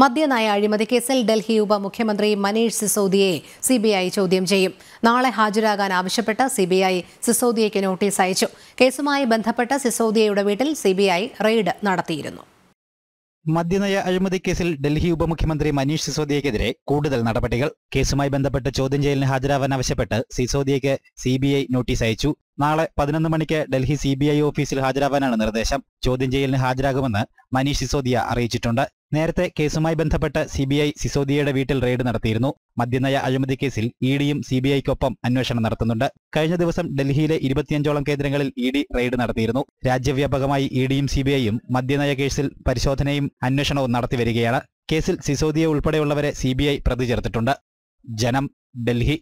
മദ്യനയ അഴിമതി കേസിൽ ഡൽഹി ഉപമുഖ്യമന്ത്രി മനീഷ് സിസോദിയെ സിബിഐ ചോദ്യം ചെയ്യും നാളെ ഹാജരാകാൻ ആവശ്യപ്പെട്ട് സിബിഐ സിസോദിയയ്ക്ക് നോട്ടീസ് അയച്ചു കേസുമായി ബന്ധപ്പെട്ട് സിസോദിയയുടെ വീട്ടിൽ സിബിഐ റെയ്ഡ് നടത്തിയിരുന്നു മദ്യനയ അഴിമതി കേസിൽ ഡൽഹി ഉപമുഖ്യമന്ത്രി മനീഷ് സിസോദിയക്കെതിരെ കൂടുതൽ നടപടികൾ കേസുമായി ബന്ധപ്പെട്ട് ചോദ്യം ചെയ്യലിന് ഹാജരാവാൻ ആവശ്യപ്പെട്ട് സിസോദിയയ്ക്ക് സിബിഐ നോട്ടീസ് അയച്ചു നാളെ പതിനൊന്ന് മണിക്ക് ഡൽഹി സിബിഐ ഓഫീസിൽ ഹാജരാവാനാണ് നിർദ്ദേശം ചോദ്യം ചെയ്യലിന് ഹാജരാകുമെന്ന് മനീഷ് സിസോദിയ അറിയിച്ചിട്ടുണ്ട് നേരത്തെ കേസുമായി ബന്ധപ്പെട്ട് സിബിഐ സിസോദിയയുടെ വീട്ടിൽ റെയ്ഡ് നടത്തിയിരുന്നു മദ്യനയ അഴിമതി കേസിൽ ഇ ഡിയും സിബിഐക്കൊപ്പം അന്വേഷണം നടത്തുന്നുണ്ട് കഴിഞ്ഞ ദിവസം ഡൽഹിയിലെ ഇരുപത്തിയഞ്ചോളം കേന്ദ്രങ്ങളിൽ ഇ ഡി റെയ്ഡ് നടത്തിയിരുന്നു രാജ്യവ്യാപകമായി ഇ ഡിയും സിബിഐയും മദ്യനയ കേസിൽ പരിശോധനയും അന്വേഷണവും നടത്തിവരികയാണ് കേസിൽ സിസോദിയ ഉൾപ്പെടെയുള്ളവരെ സിബിഐ പ്രതി ചേർത്തിട്ടുണ്ട് ജനം ഡൽഹി